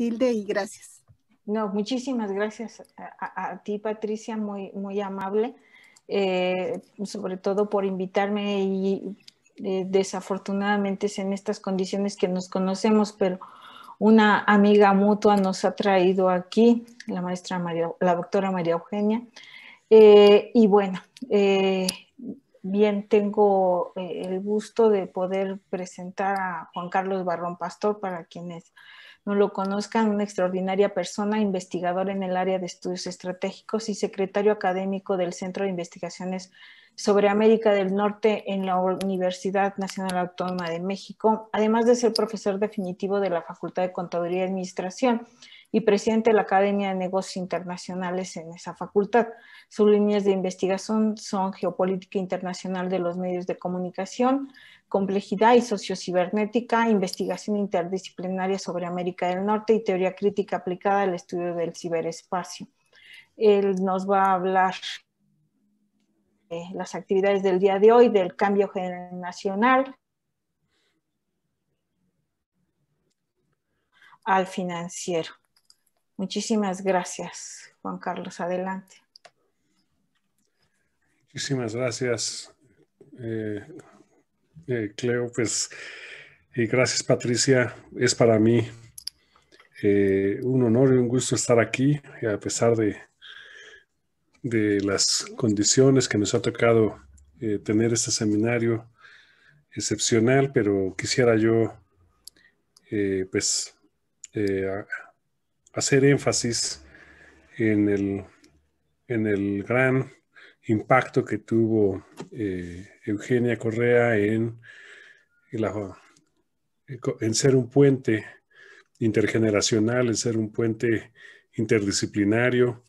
tilde y gracias. No, muchísimas gracias a, ti, Patricia, muy, muy amable, eh, sobre todo por invitarme y eh, desafortunadamente es en estas condiciones que nos conocemos, pero una amiga mutua nos ha traído aquí, la maestra María, la doctora María Eugenia. Eh, y bueno, bien, tengo el gusto de poder presentar a Juan Carlos Barrón Pastor para quienes no lo conozcan, una extraordinaria persona, investigador en el área de estudios estratégicos y secretario académico del Centro de Investigaciones sobre América del Norte en la Universidad Nacional Autónoma de México, además de ser profesor definitivo de la Facultad de Contaduría y Administración y presidente de la Academia de Negocios Internacionales en esa facultad. Sus líneas de investigación son geopolítica internacional de los medios de comunicación, complejidad y sociocibernética, investigación interdisciplinaria sobre América del Norte y teoría crítica aplicada al estudio del ciberespacio. Él nos va a hablar de las actividades del día de hoy, del cambio generacional, al financiero. Muchísimas gracias, Juan Carlos. Adelante. Muchísimas gracias, eh, eh, Cleo, pues, y eh, gracias Patricia, es para mí eh, un honor y un gusto estar aquí, a pesar de, de las condiciones que nos ha tocado tener este seminario excepcional, pero quisiera yo, pues, hacer énfasis en el, en el gran impacto que tuvo eh, Eugenia Correa en, en, ser un puente intergeneracional, en ser un puente interdisciplinario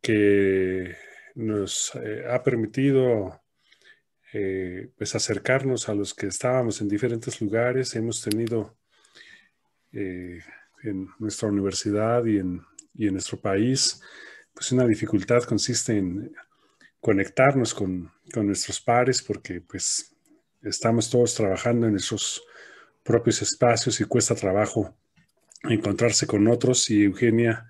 que nos eh, ha permitido eh, pues acercarnos a los que estábamos en diferentes lugares. Hemos tenido en nuestra universidad y en, y en nuestro país, pues una dificultad consiste en conectarnos con, nuestros pares porque pues estamos todos trabajando en nuestros propios espacios y cuesta trabajo encontrarse con otros y Eugenia,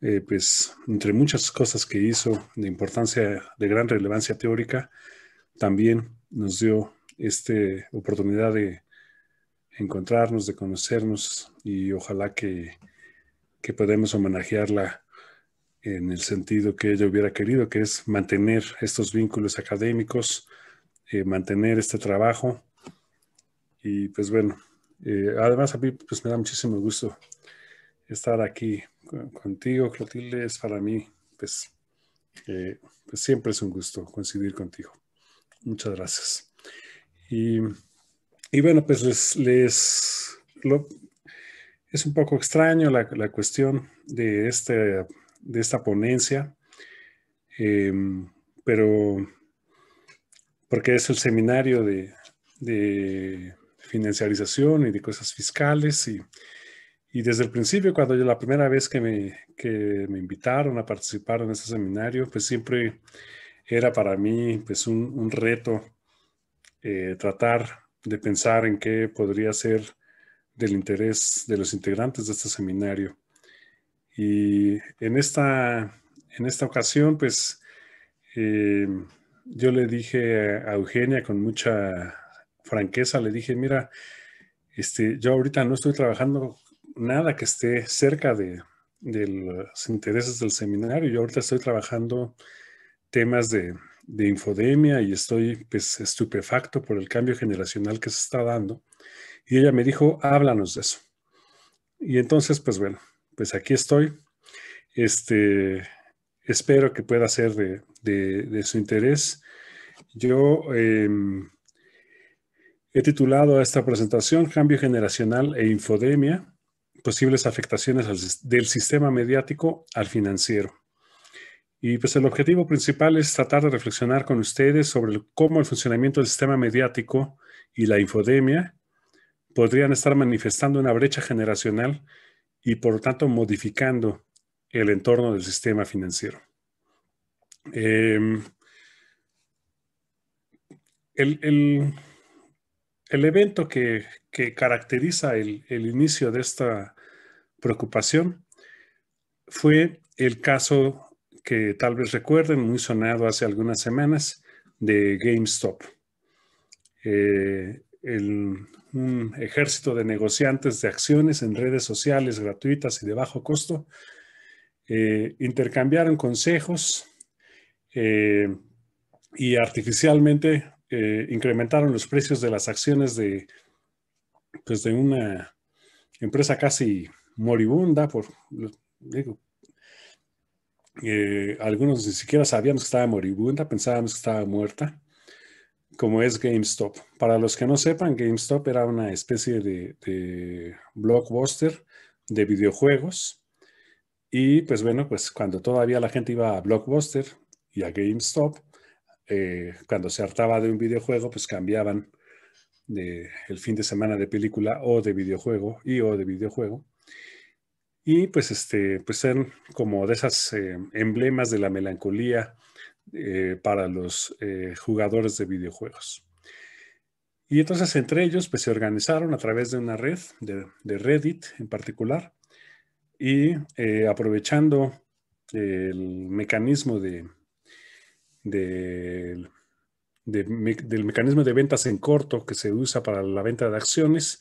eh, pues entre muchas cosas que hizo de importancia, de gran relevancia teórica, también nos dio esta oportunidad de encontrarnos, de conocernos y ojalá que, que podamos homenajearla en el sentido que ella hubiera querido, que es mantener estos vínculos académicos, eh, mantener este trabajo. Y pues bueno, eh, además a mí pues me da muchísimo gusto estar aquí contigo, Clotilde. Es para mí, pues, eh, pues, siempre es un gusto coincidir contigo. Muchas gracias. Y, bueno, pues les, es un poco extraño la, la cuestión de este de esta ponencia, em, pero porque es el seminario de, de financiarización y de cosas fiscales y, y, desde el principio, cuando yo la primera vez que me, que me invitaron a participar en este seminario, pues siempre era para mí pues un, reto eh, tratar de pensar en qué podría ser del interés de los integrantes de este seminario. Y en esta, en esta ocasión, pues eh, yo le dije a Eugenia con mucha franqueza, le dije, mira, este, yo ahorita no estoy trabajando nada que esté cerca de, los intereses del seminario. Yo ahorita estoy trabajando temas de, de, infodemia y estoy pues, estupefacto por el cambio generacional que se está dando. Y ella me dijo, háblanos de eso. Y entonces, pues bueno, pues aquí estoy. Este, espero que pueda ser de, su interés. Yo em, he titulado a esta presentación Cambio Generacional e Infodemia, posibles afectaciones del sistema mediático al financiero. Y pues el objetivo principal es tratar de reflexionar con ustedes sobre cómo el funcionamiento del sistema mediático y la infodemia podrían estar manifestando una brecha generacional y por lo tanto modificando el entorno del sistema financiero. Em, el, evento que, caracteriza el, inicio de esta preocupación fue el caso que tal vez recuerden, muy sonado hace algunas semanas, de GameStop. Eh, el un ejército de negociantes de acciones en redes sociales gratuitas y de bajo costo. Eh, intercambiaron consejos eh, y artificialmente eh, incrementaron los precios de las acciones de, pues, de una empresa casi moribunda, por, algunos ni siquiera sabíamos que estaba moribunda, pensábamos que estaba muerta como es GameStop. Para los que no sepan, GameStop era una especie de, blockbuster de videojuegos. Y pues bueno, pues cuando todavía la gente iba a Blockbuster y a GameStop, eh, cuando se hartaba de un videojuego, pues cambiaban de, el fin de semana de película o de videojuego y o de videojuego. Y pues este, pues eran como de esas eh, emblemas de la melancolía eh, para los eh, jugadores de videojuegos. Y entonces entre ellos pues, se organizaron a través de una red, de, Reddit en particular, y eh, aprovechando el mecanismo de, del mecanismo de ventas en corto que se usa para la venta de acciones,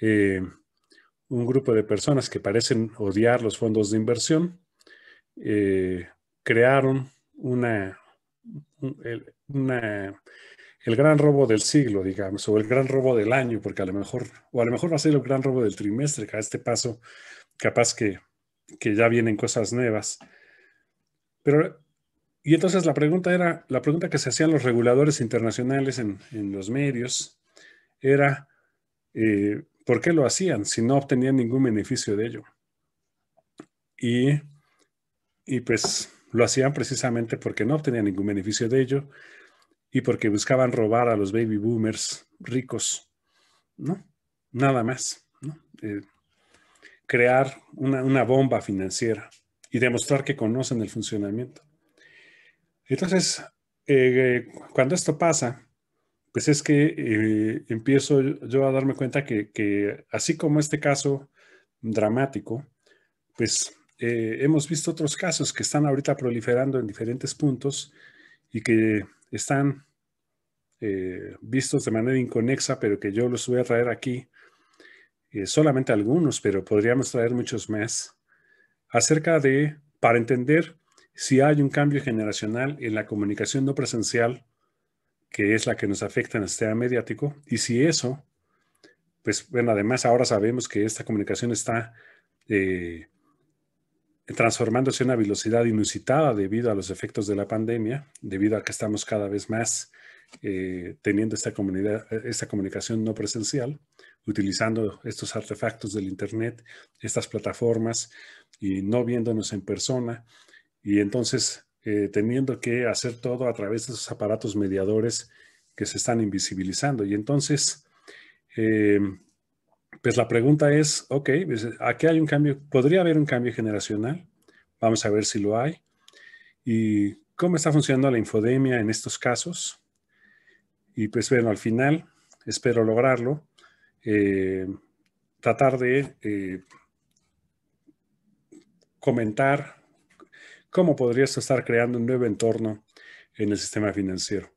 un grupo de personas que parecen odiar los fondos de inversión crearon una, el gran robo del siglo, digamos, o el gran robo del año, porque a lo mejor, o a lo mejor va a ser el gran robo del trimestre, que a este paso capaz que, que ya vienen cosas nuevas. Pero, y entonces la pregunta era, la pregunta que se hacían los reguladores internacionales en, los medios era, eh, ¿por qué lo hacían si no obtenían ningún beneficio de ello? Y, y pues lo hacían precisamente porque no obtenían ningún beneficio de ello y porque buscaban robar a los baby boomers ricos, ¿no? Nada más, ¿no? Eh, crear una, bomba financiera y demostrar que conocen el funcionamiento. Entonces, eh, cuando esto pasa, pues es que eh, empiezo yo a darme cuenta que, así como este caso dramático, pues eh, hemos visto otros casos que están ahorita proliferando en diferentes puntos y que están eh, vistos de manera inconexa, pero que yo los voy a traer aquí, eh, solamente algunos, pero podríamos traer muchos más, acerca de, para entender si hay un cambio generacional en la comunicación no presencial, que es la que nos afecta en el sistema mediático, y si eso, pues bueno, además ahora sabemos que esta comunicación está eh, transformándose en una velocidad inusitada debido a los efectos de la pandemia, debido a que estamos cada vez más eh, teniendo esta, comunidad, esta comunicación no presencial, utilizando estos artefactos del Internet, estas plataformas y no viéndonos en persona. Y entonces eh, teniendo que hacer todo a través de esos aparatos mediadores que se están invisibilizando. Y entonces eh, pues la pregunta es, ok, pues, aquí hay un cambio, podría haber un cambio generacional, vamos a ver si lo hay, y cómo está funcionando la infodemia en estos casos. Y pues bueno, al final espero lograrlo, eh, tratar de eh, comentar cómo podrías estar creando un nuevo entorno en el sistema financiero.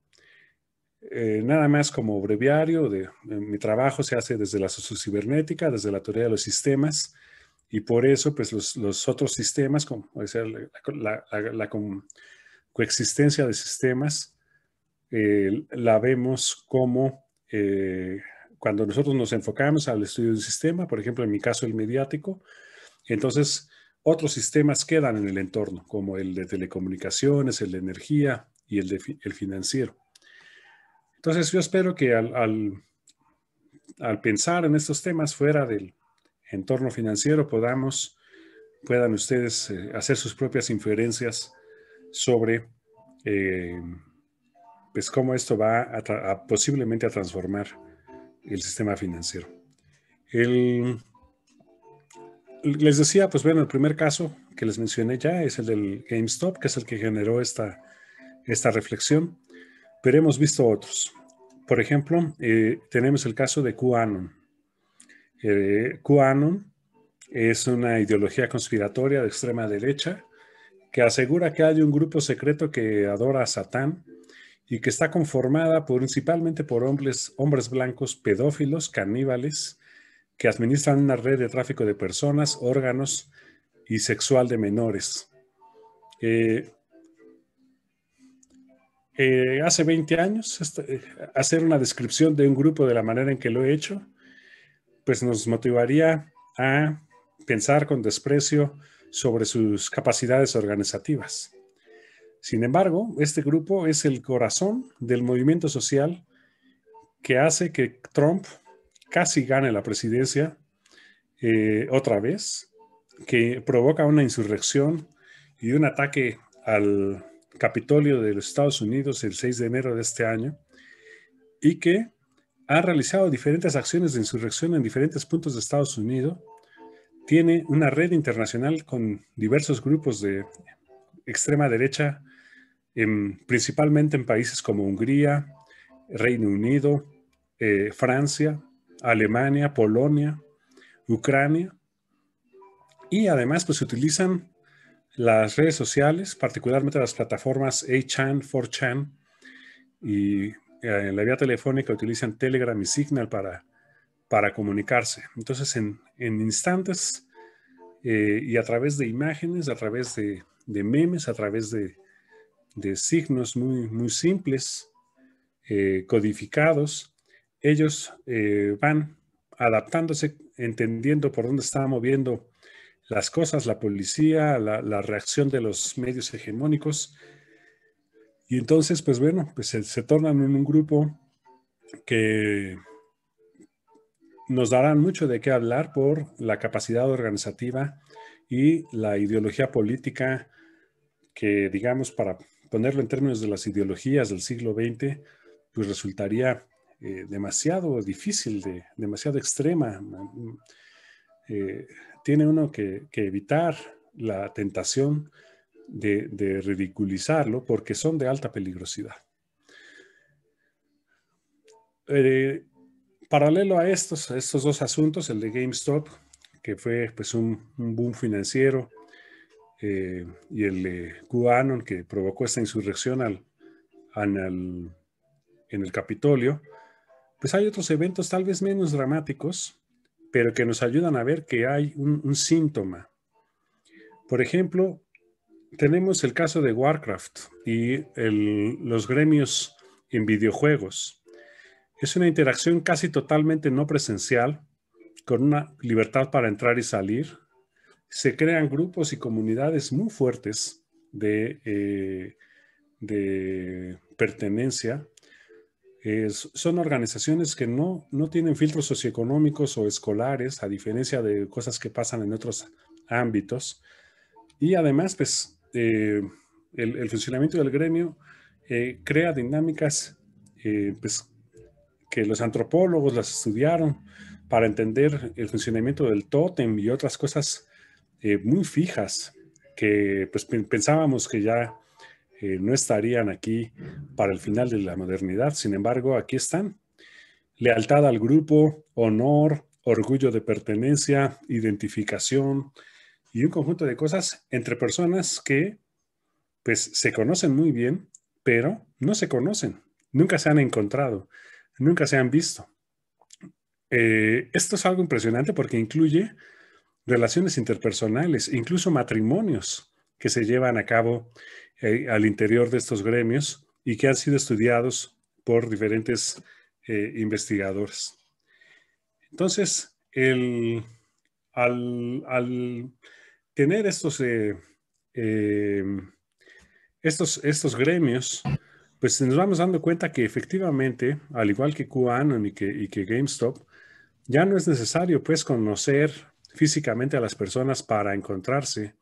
Eh, nada más como breviario, de, eh, mi trabajo se hace desde la sociocibernética desde la teoría de los sistemas, y por eso pues los, otros sistemas, como la, coexistencia de sistemas, eh, la vemos como cuando nosotros nos enfocamos al estudio del sistema, por ejemplo, en mi caso el mediático, entonces otros sistemas quedan en el entorno, como el de telecomunicaciones, el de energía y el, de el financiero. Entonces yo espero que al, pensar en estos temas fuera del entorno financiero podamos, puedan ustedes eh, hacer sus propias inferencias sobre eh, pues cómo esto va posiblemente a transformar el sistema financiero. les decía, pues bueno, el primer caso que les mencioné ya es el del GameStop, que es el que generó esta, esta reflexión, pero hemos visto otros por ejemplo, eh, tenemos el caso de QAnon. Eh, QAnon es una ideología conspiratoria de extrema derecha que asegura que hay un grupo secreto que adora a Satán y que está conformada principalmente por hombres, hombres blancos pedófilos, caníbales, que administran una red de tráfico de personas, órganos y sexual de menores. Eh, eh, hace 20 años, este, hacer una descripción de un grupo de la manera en que lo he hecho, pues nos motivaría a pensar con desprecio sobre sus capacidades organizativas. Sin embargo, este grupo es el corazón del movimiento social que hace que Trump casi gane la presidencia eh, otra vez, que provoca una insurrección y un ataque al Capitolio de los Estados Unidos el 6 de enero de este año y que ha realizado diferentes acciones de insurrección en diferentes puntos de Estados Unidos. Tiene una red internacional con diversos grupos de extrema derecha, em, principalmente en países como Hungría, Reino Unido, eh, Francia, Alemania, Polonia, Ucrania. Y además, pues utilizan las redes sociales, particularmente las plataformas 8chan, 4chan y en eh, la vía telefónica utilizan Telegram y Signal para, para comunicarse. Entonces, en, instantes eh, y a través de imágenes, a través de, memes, a través de, signos muy, simples, eh, codificados, ellos van adaptándose, entendiendo por dónde está moviendo las cosas, la policía, la, reacción de los medios hegemónicos. Y entonces, pues bueno, pues se, tornan en un grupo que nos darán mucho de qué hablar por la capacidad organizativa y la ideología política que, digamos, para ponerlo en términos de las ideologías del siglo XX, pues resultaría eh, demasiado difícil, demasiado extrema, eh, tiene uno que, evitar la tentación de, ridiculizarlo porque son de alta peligrosidad. Eh, paralelo a estos, a estos dos asuntos, el de GameStop, que fue pues, un, boom financiero, eh, y el de QAnon, que provocó esta insurrección en, el, en el Capitolio, pues hay otros eventos tal vez menos dramáticos, pero que nos ayudan a ver que hay un, síntoma. Por ejemplo, tenemos el caso de Warcraft y los gremios en videojuegos. Es una interacción casi totalmente no presencial, con una libertad para entrar y salir. Se crean grupos y comunidades muy fuertes de eh, pertenencia eh, son organizaciones que no, no tienen filtros socioeconómicos o escolares, a diferencia de cosas que pasan en otros ámbitos. Y además, pues, eh, el, funcionamiento del gremio eh, crea dinámicas pues, que los antropólogos las estudiaron para entender el funcionamiento del tótem y otras cosas muy fijas que pues, pensábamos que ya eh, no estarían aquí para el final de la modernidad, sin embargo, aquí están. Lealtad al grupo, honor, orgullo de pertenencia, identificación y un conjunto de cosas entre personas que pues se conocen muy bien, pero no se conocen, nunca se han encontrado, nunca se han visto. Eh, esto es algo impresionante porque incluye relaciones interpersonales, incluso matrimonios que se llevan a cabo eh, al interior de estos gremios y que han sido estudiados por diferentes eh, investigadores. Entonces, al, tener estos, eh, em, estos, estos gremios, pues nos vamos dando cuenta que efectivamente, al igual que QAnon y que, y que GameStop, ya no es necesario pues conocer físicamente a las personas para encontrarse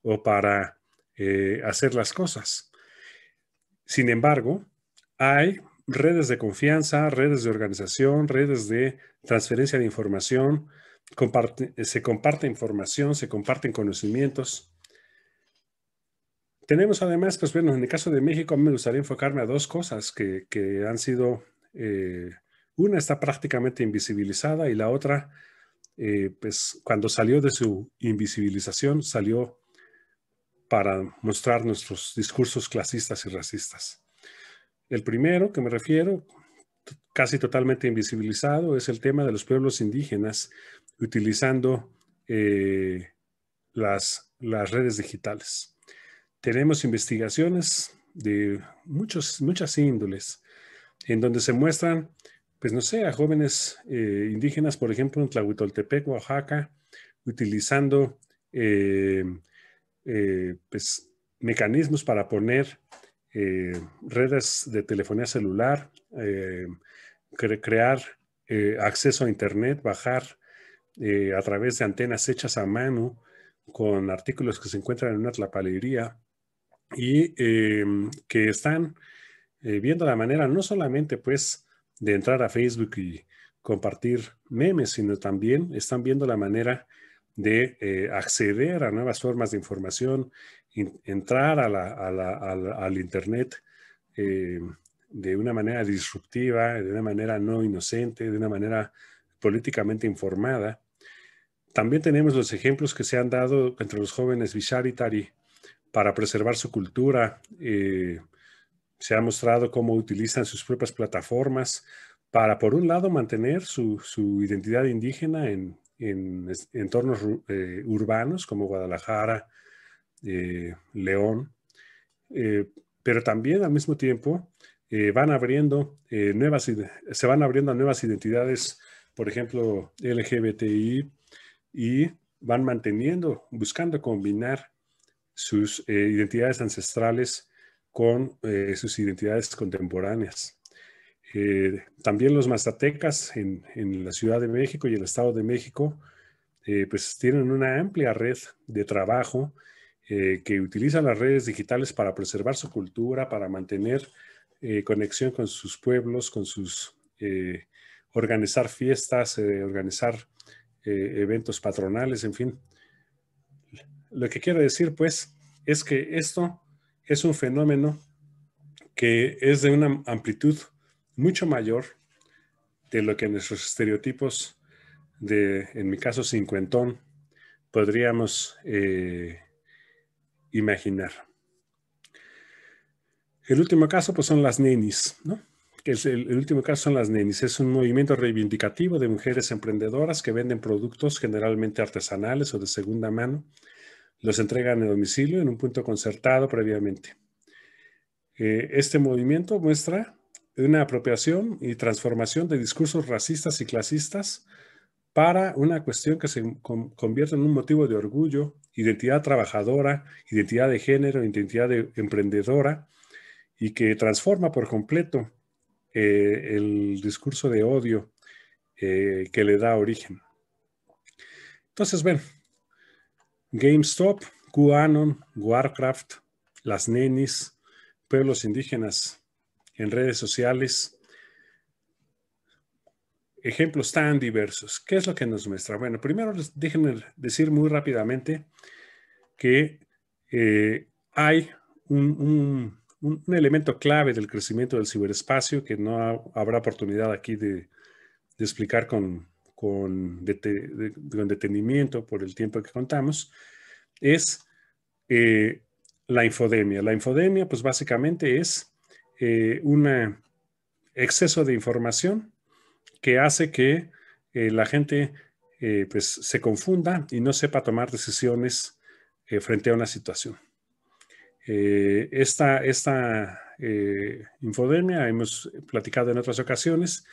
o para eh, hacer las cosas. Sin embargo, hay redes de confianza, redes de organización, redes de transferencia de información, se comparte información, se comparten conocimientos. Tenemos además, pues bueno, en el caso de México me gustaría enfocarme a dos cosas que, han sido, eh, una está prácticamente invisibilizada y la otra, eh, pues cuando salió de su invisibilización, salió para mostrar nuestros discursos clasistas y racistas. El primero que me refiero, casi totalmente invisibilizado, es el tema de los pueblos indígenas utilizando eh, las, las redes digitales. Tenemos investigaciones de muchos, muchas índoles en donde se muestran, pues no sé, a jóvenes eh, indígenas, por ejemplo, en Tlahuitoltepec, Oaxaca, utilizando... Eh, eh, pues, mecanismos para poner eh, redes de telefonía celular, eh, crear acceso a Internet, bajar a través de antenas hechas a mano con artículos que se encuentran en una tlapalería y que están viendo la manera no solamente pues de entrar a Facebook y compartir memes, sino también están viendo la manera de eh, acceder a nuevas formas de información, entrar al Internet eh, de una manera disruptiva, de una manera no inocente, de una manera políticamente informada. También tenemos los ejemplos que se han dado entre los jóvenes Visharitari para preservar su cultura. Eh, se ha mostrado cómo utilizan sus propias plataformas para, por un lado, mantener su, su identidad indígena en en entornos eh, urbanos como Guadalajara, eh, León, eh, pero también al mismo tiempo van abriendo nuevas, se van abriendo nuevas identidades, por ejemplo, LGBTI, y van manteniendo, buscando combinar sus identidades ancestrales con sus identidades contemporáneas. Eh, también los mazatecas en, la Ciudad de México y el Estado de México, eh, pues tienen una amplia red de trabajo eh, que utiliza las redes digitales para preservar su cultura, para mantener conexión con sus pueblos, con sus, organizar fiestas, organizar eventos patronales, en fin. Lo que quiero decir, pues, es que esto es un fenómeno que es de una amplitud mucho mayor de lo que nuestros estereotipos de, en mi caso, cincuentón, podríamos eh, imaginar. El último caso pues, son las nenis, ¿no? El, último caso son las nenis. Es un movimiento reivindicativo de mujeres emprendedoras que venden productos generalmente artesanales o de segunda mano. Los entregan en domicilio en un punto concertado previamente. Eh, este movimiento muestra una apropiación y transformación de discursos racistas y clasistas para una cuestión que se convierte en un motivo de orgullo, identidad trabajadora, identidad de género, identidad emprendedora, y que transforma por completo eh, el discurso de odio eh, que le da origen. Entonces, ven, GameStop, QAnon, Warcraft, las nenis, pueblos indígenas en redes sociales. Ejemplos tan diversos. ¿Qué es lo que nos muestra? Bueno, primero déjenme decir muy rápidamente que eh, hay un, elemento clave del crecimiento del ciberespacio que no habrá oportunidad aquí de, explicar con, con, detenimiento por el tiempo que contamos, es eh, la infodemia. La infodemia, pues básicamente es eh, un eh, exceso de información que hace que eh, la gente pues, se confunda y no sepa tomar decisiones frente a una situación. esta, esta infodemia, hemos platicado en otras ocasiones,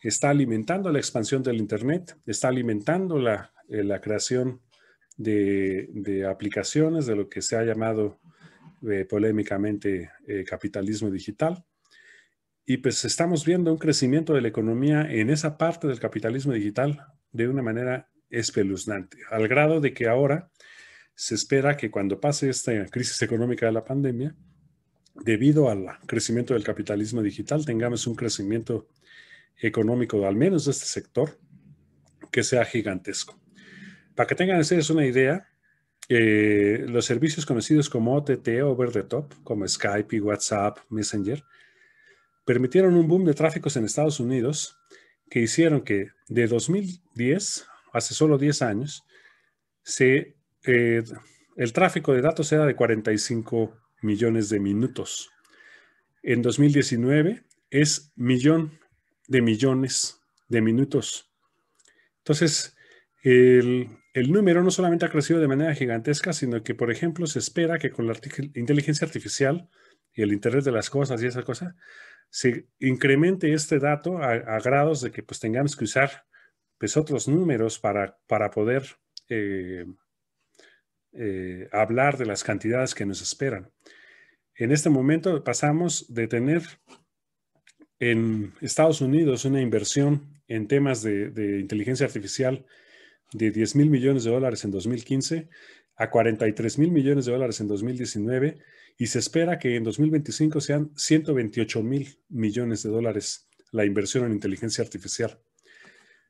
está alimentando la expansión del Internet, está alimentando la, creación de, aplicaciones, de lo que se ha llamado polémicamente eh, capitalismo digital. Y pues estamos viendo un crecimiento de la economía en esa parte del capitalismo digital de una manera espeluznante, al grado de que ahora se espera que cuando pase esta crisis económica de la pandemia, debido al crecimiento del capitalismo digital, tengamos un crecimiento económico, al menos de este sector, que sea gigantesco. Para que tengan ustedes una idea, eh, los servicios conocidos como OTT, Over the Top, como Skype y WhatsApp, Messenger, permitieron un boom de tráficos en Estados Unidos que hicieron que de 2010, hace solo 10 años, eh, el tráfico de datos era de 45 millones de minutos. En 2019 es millón de millones de minutos. Entonces, el, el número no solamente ha crecido de manera gigantesca, sino que, por ejemplo, se espera que con la inteligencia artificial y el Internet de las Cosas y esa cosa, se incremente este dato a, grados de que pues tengamos que usar pues, otros números para, para poder eh, eh, hablar de las cantidades que nos esperan. En este momento pasamos de tener en Estados Unidos una inversión en temas de, de inteligencia artificial de 10 mil millones de dólares en 2015 a 43 mil millones de dólares en 2019 y se espera que en 2025 sean 128 mil millones de dólares la inversión en inteligencia artificial.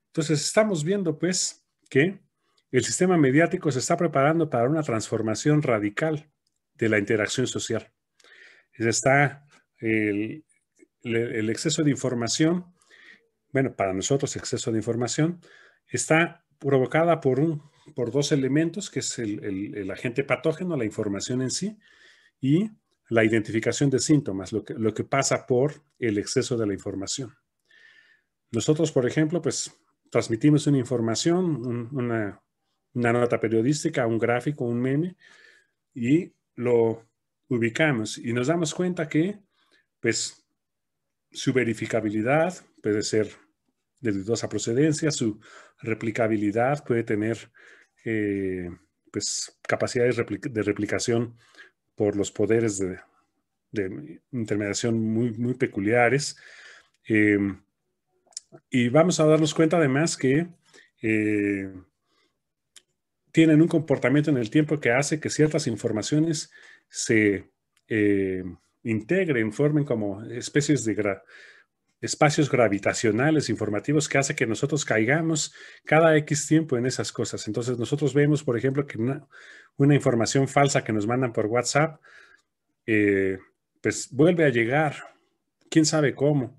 Entonces estamos viendo pues que el sistema mediático se está preparando para una transformación radical de la interacción social. Está el exceso de información, bueno, para nosotros exceso de información, está provocada por, por dos elementos, que es el, agente patógeno, la información en sí, y la identificación de síntomas, lo que, pasa por el exceso de la información. Nosotros, por ejemplo, pues transmitimos una información, una, una nota periodística, un gráfico, un meme, y lo ubicamos y nos damos cuenta que, pues, su verificabilidad puede ser de dudosa procedencia, su replicabilidad puede tener eh, pues, capacidades de replicación por los poderes de, intermediación muy, muy peculiares. Em, y vamos a darnos cuenta además que eh, tienen un comportamiento en el tiempo que hace que ciertas informaciones se eh, integren, formen como especies de, gra espacios gravitacionales, informativos, que hace que nosotros caigamos cada X tiempo en esas cosas. Entonces nosotros vemos, por ejemplo, que una, información falsa que nos mandan por WhatsApp, eh, pues vuelve a llegar, quién sabe cómo,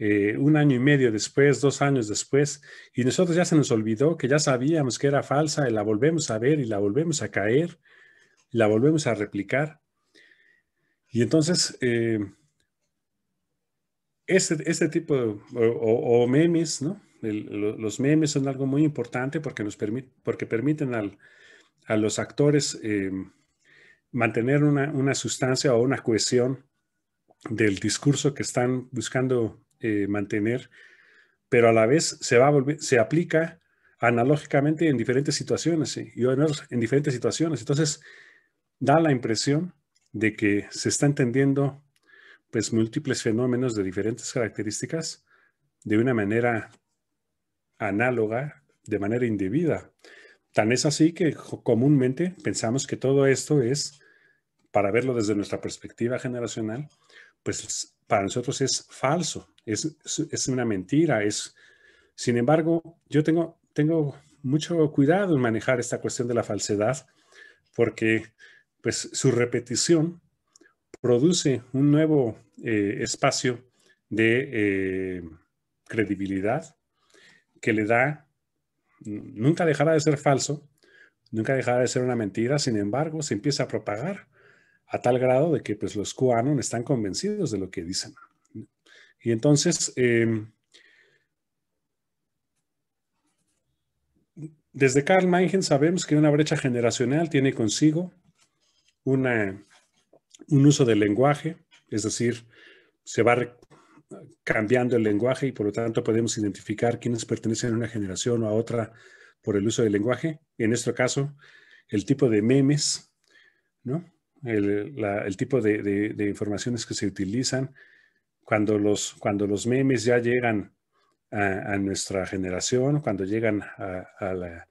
eh, un año y medio después, dos años después, y nosotros ya se nos olvidó que ya sabíamos que era falsa y la volvemos a ver y la volvemos a caer, la volvemos a replicar. Y entonces... Eh, este tipo o, memes, los memes son algo muy importante porque nos porque permiten a los actores em, mantener una, sustancia o una cohesión del discurso que están buscando eh, mantener, pero a la vez se, va se aplica analógicamente en diferentes situaciones y en diferentes situaciones. Entonces, da la impresión de que se está entendiendo pues múltiples fenómenos de diferentes características de una manera análoga, de manera indebida. Tan es así que comúnmente pensamos que todo esto es, para verlo desde nuestra perspectiva generacional, pues para nosotros es falso, es, una mentira, es... Sin embargo, yo tengo, tengo mucho cuidado en manejar esta cuestión de la falsedad, porque pues su repetición produce un nuevo eh, espacio de eh, credibilidad que le da, nunca dejará de ser falso, nunca dejará de ser una mentira, sin embargo, se empieza a propagar a tal grado de que pues, los QAnon están convencidos de lo que dicen. Y entonces, em, desde Karl Mannheim sabemos que una brecha generacional tiene consigo una un uso del lenguaje, es decir, se va cambiando el lenguaje y por lo tanto podemos identificar quiénes pertenecen a una generación o a otra por el uso del lenguaje. En nuestro caso, el tipo de memes, ¿no? el, tipo de, informaciones que se utilizan. Cuando los, cuando los memes ya llegan a, nuestra generación, cuando llegan a, a la,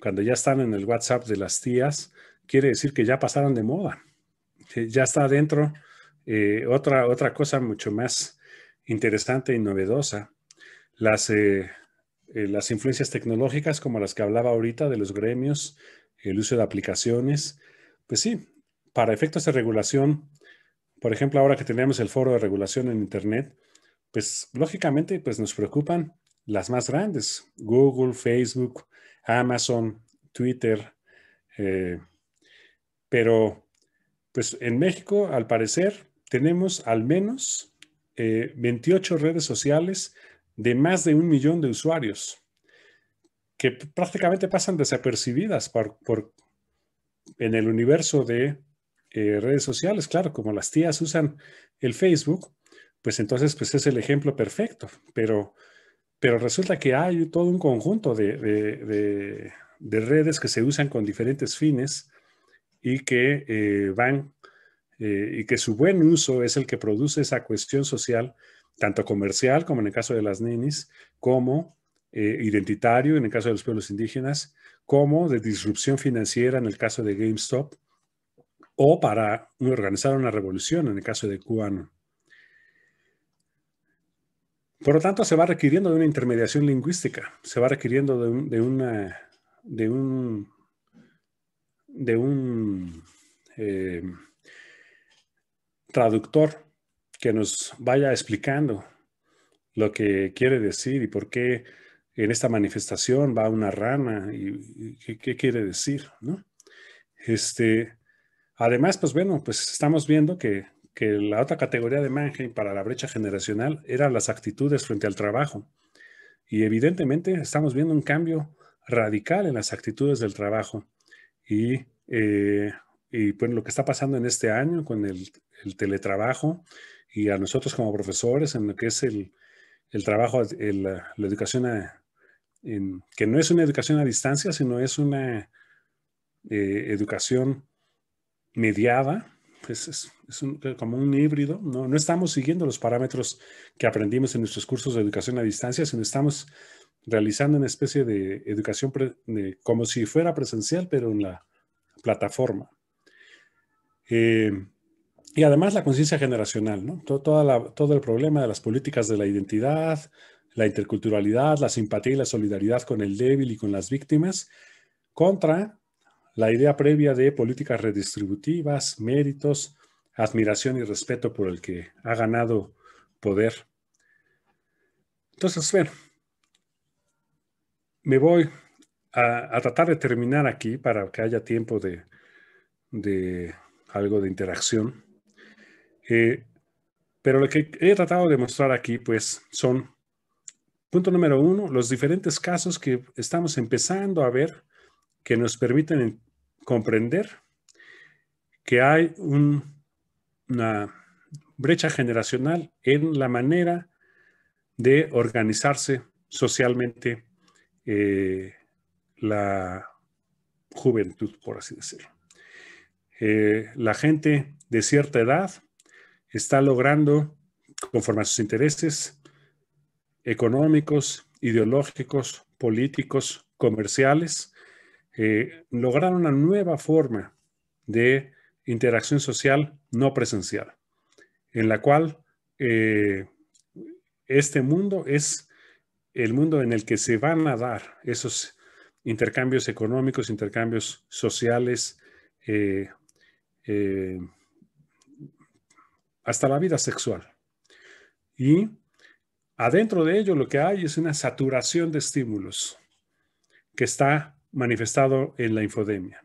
cuando ya están en el WhatsApp de las tías, quiere decir que ya pasaron de moda ya está adentro. Eh, otra, otra cosa mucho más interesante y novedosa, las, eh, eh, las influencias tecnológicas como las que hablaba ahorita de los gremios, el uso de aplicaciones, pues sí, para efectos de regulación, por ejemplo, ahora que tenemos el foro de regulación en Internet, pues lógicamente pues nos preocupan las más grandes, Google, Facebook, Amazon, Twitter, pero pues en México, al parecer, tenemos al menos 28 eh, redes sociales de más de un millón de usuarios que prácticamente pasan desapercibidas por, en el universo de eh, redes sociales. Claro, como las tías usan el Facebook, pues entonces pues es el ejemplo perfecto, pero, pero resulta que hay todo un conjunto de redes que se usan con diferentes fines y que eh, van eh, y que su buen uso es el que produce esa cuestión social, tanto comercial como en el caso de las ninis, como eh, identitario en el caso de los pueblos indígenas, como de disrupción financiera en el caso de GameStop, o para organizar una revolución en el caso de Cubano Por lo tanto, se va requiriendo de una intermediación lingüística, se va requiriendo de, de una, de un de un eh, traductor que nos vaya explicando lo que quiere decir y por qué en esta manifestación va una rana y, qué, quiere decir, ¿no? Este, además, pues bueno, pues estamos viendo que, la otra categoría de Mannheim para la brecha generacional eran las actitudes frente al trabajo. Y evidentemente estamos viendo un cambio radical en las actitudes del trabajo y, eh, lo que está pasando en este año con el, teletrabajo y a nosotros como profesores en lo que es el, trabajo, la, educación, que no es una educación a distancia, sino es una eh, educación mediada, es, como un híbrido, ¿no? no estamos siguiendo los parámetros que aprendimos en nuestros cursos de educación a distancia, sino estamos realizando una especie de educación como si fuera presencial, pero en la plataforma. Eh, y además la conciencia generacional, ¿no? Todo, todo el problema de las políticas de la identidad, la interculturalidad, la simpatía y la solidaridad con el débil y con las víctimas, contra la idea previa de políticas redistributivas, méritos, admiración y respeto por el que ha ganado poder. Entonces, bueno, me voy a, tratar de terminar aquí para que haya tiempo de, algo de interacción. Eh, pero lo que he tratado de mostrar aquí, pues, son, punto número uno, los diferentes casos que estamos empezando a ver que nos permiten comprender que hay una brecha generacional en la manera de organizarse socialmente eh, la juventud, por así decirlo. Eh, la gente de cierta edad está logrando, conforme a sus intereses económicos, ideológicos, políticos, comerciales, eh, lograr una nueva forma de interacción social no presencial, en la cual este mundo es el mundo en el que se van a dar esos intercambios económicos, intercambios sociales, eh, eh, hasta la vida sexual. Y adentro de ello lo que hay es una saturación de estímulos que está manifestado en la infodemia.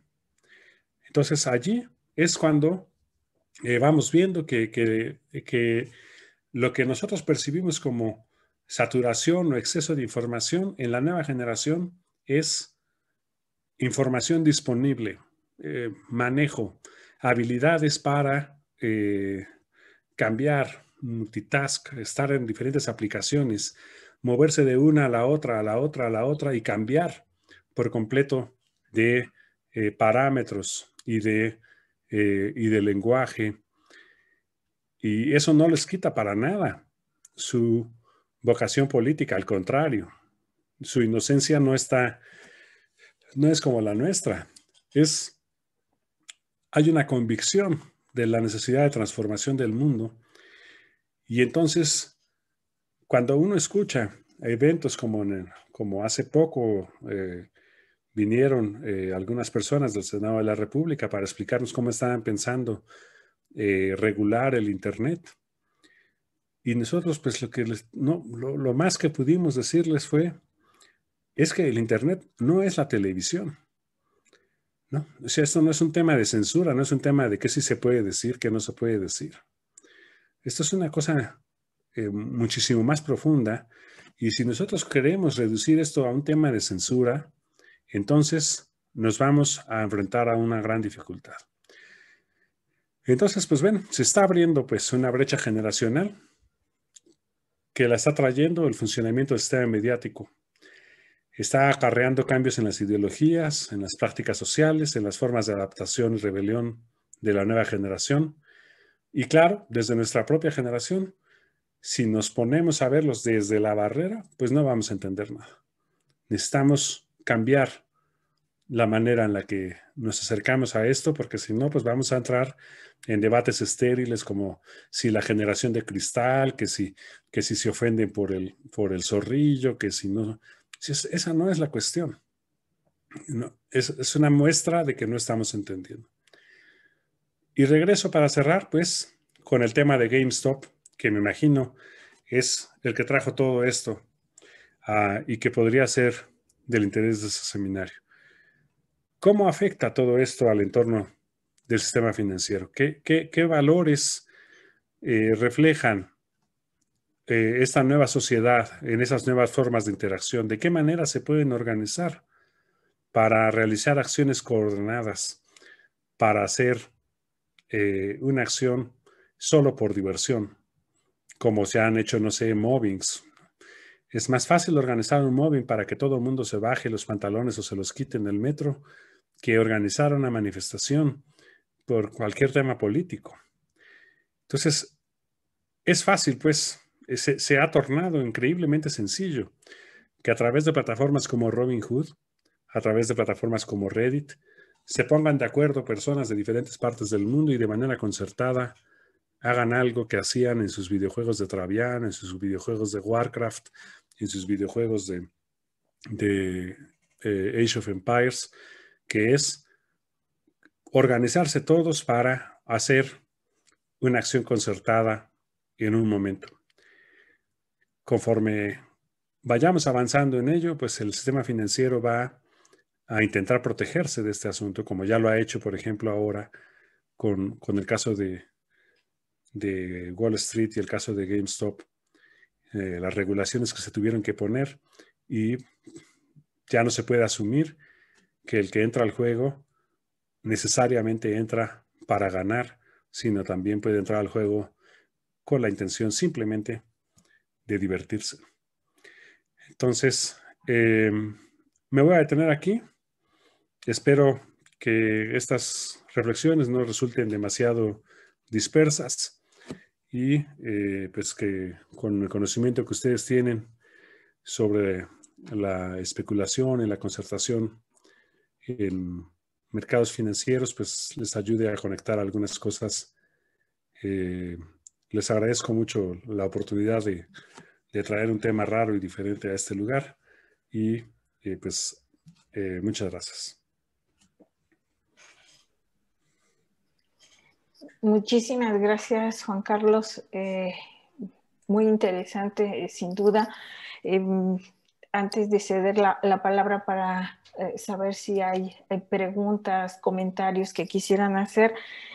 Entonces allí es cuando eh, vamos viendo que, que lo que nosotros percibimos como saturación o exceso de información en la nueva generación es información disponible, eh, manejo, habilidades para eh, cambiar, multitask, estar en diferentes aplicaciones, moverse de una a la otra, a la otra, a la otra y cambiar por completo de eh, parámetros y de, y de lenguaje. Y eso no les quita para nada su vocación política, al contrario, su inocencia no está, no es como la nuestra, es, hay una convicción de la necesidad de transformación del mundo y entonces cuando uno escucha eventos como, en como hace poco eh, vinieron eh, algunas personas del Senado de la República para explicarnos cómo estaban pensando eh, regular el Internet, y nosotros, pues lo que no, lo, más que pudimos decirles fue, es que el Internet no es la televisión. ¿No? O sea, esto no es un tema de censura, no es un tema de qué sí se puede decir, qué no se puede decir. Esto es una cosa eh, muchísimo más profunda y si nosotros queremos reducir esto a un tema de censura, entonces nos vamos a enfrentar a una gran dificultad. Entonces, pues ven, se está abriendo pues una brecha generacional que la está trayendo el funcionamiento del sistema mediático. Está acarreando cambios en las ideologías, en las prácticas sociales, en las formas de adaptación y rebelión de la nueva generación. Y claro, desde nuestra propia generación, si nos ponemos a verlos desde la barrera, pues no vamos a entender nada. Necesitamos cambiar la manera en la que nos acercamos a esto, porque si no, pues vamos a entrar en debates estériles como si la generación de cristal, que si, que si se ofenden por el, por el zorrillo, que si no. Si esa no es la cuestión. es, una muestra de que no estamos entendiendo. Y regreso para cerrar, pues, con el tema de GameStop, que me imagino es el que trajo todo esto ah, y que podría ser del interés de ese seminario. ¿Cómo afecta todo esto al entorno del sistema financiero? ¿Qué, valores eh, reflejan eh, esta nueva sociedad en esas nuevas formas de interacción? ¿De qué manera se pueden organizar para realizar acciones coordinadas? para hacer eh, una acción solo por diversión, como se han hecho, no sé, mobbings. Es más fácil organizar un mobbing para que todo el mundo se baje los pantalones o se los quite en el metro que organizar una manifestación por cualquier tema político. Entonces, es fácil, pues, se, ha tornado increíblemente sencillo que a través de plataformas como Robin Hood, a través de plataformas como Reddit, se pongan de acuerdo personas de diferentes partes del mundo y de manera concertada hagan algo que hacían en sus videojuegos de Travian, en sus videojuegos de Warcraft, en sus videojuegos de, eh, Age of Empires, que es organizarse todos para hacer una acción concertada en un momento. Conforme vayamos avanzando en ello, pues el sistema financiero va a intentar protegerse de este asunto, como ya lo ha hecho, por ejemplo, ahora con, el caso de, Wall Street y el caso de GameStop, eh, las regulaciones que se tuvieron que poner y ya no se puede asumir que el que entra al juego necesariamente entra para ganar, sino también puede entrar al juego con la intención simplemente de divertirse. Entonces, eh, me voy a detener aquí. Espero que estas reflexiones no resulten demasiado dispersas y eh, pues que con el conocimiento que ustedes tienen sobre la especulación y la concertación en mercados financieros, pues les ayude a conectar algunas cosas. Eh, les agradezco mucho la oportunidad de, traer un tema raro y diferente a este lugar y eh, pues eh, muchas gracias. Muchísimas gracias, Juan Carlos. muy interesante, sin duda. Em, antes de ceder la palabra para eh, saber si hay, preguntas, comentarios que quisieran hacer.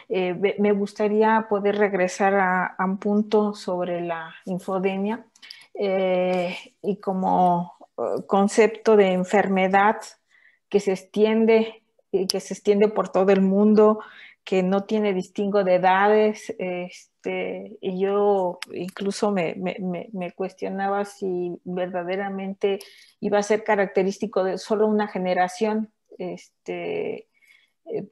Eh, me gustaría poder regresar a, a, un punto sobre la infodemia eh, y como concepto de enfermedad que se extiende y que se extiende por todo el mundo que no tiene distingo de edades, este, y yo incluso me, cuestionaba si verdaderamente iba a ser característico de solo una generación, este, eh,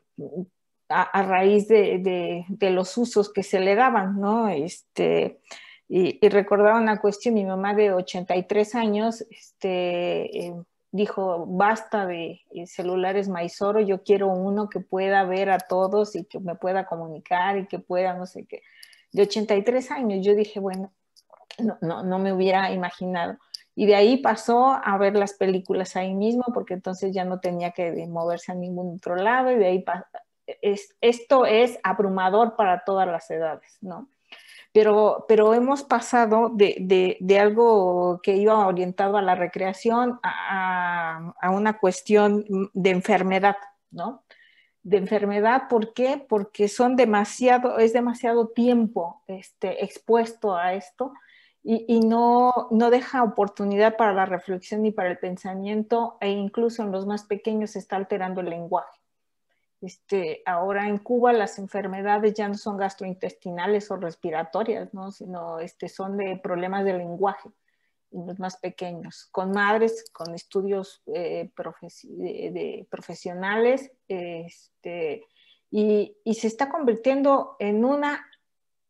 a, raíz de, los usos que se le daban, ¿no? Este, y, recordaba una cuestión, mi mamá de 83 años, este, em, dijo, basta de eh, celulares Maizoro, yo quiero uno que pueda ver a todos y que me pueda comunicar y que pueda, no sé qué. De 83 años, yo dije, bueno, no, no, no me hubiera imaginado. Y de ahí pasó a ver las películas ahí mismo, porque entonces ya no tenía que moverse a ningún otro lado, y de ahí es, esto es abrumador para todas las edades, ¿no? pero, hemos pasado de, algo que iba orientado a la recreación a, una cuestión de enfermedad, ¿no? De enfermedad, ¿por qué? Porque son demasiado, es demasiado tiempo este, expuesto a esto y, no, no, deja oportunidad para la reflexión ni para el pensamiento e incluso en los más pequeños se está alterando el lenguaje. Este, ahora en Cuba las enfermedades ya no son gastrointestinales o respiratorias, sino este, son de problemas de lenguaje los más pequeños, con madres, con estudios eh, profesionales, este, y, se está convirtiendo en una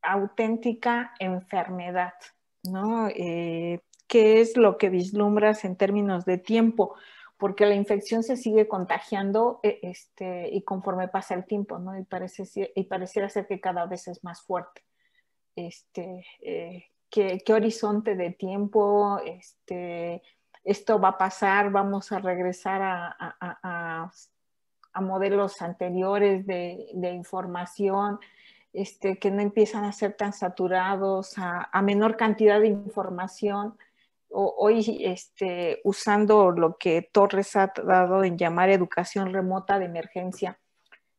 auténtica enfermedad, ¿no? Eh, ¿Qué es lo que vislumbras en términos de tiempo? porque la infección se sigue contagiando eh, este, y conforme pasa el tiempo, ¿no? Y, parece, pareciera ser que cada vez es más fuerte. Este, eh, ¿qué, horizonte de tiempo? Este, ¿Esto va a pasar? ¿Vamos a regresar a, modelos anteriores de, información? que no empiezan a ser tan saturados, a menor cantidad de información hoy este, usando lo que Torres ha dado en llamar educación remota de emergencia,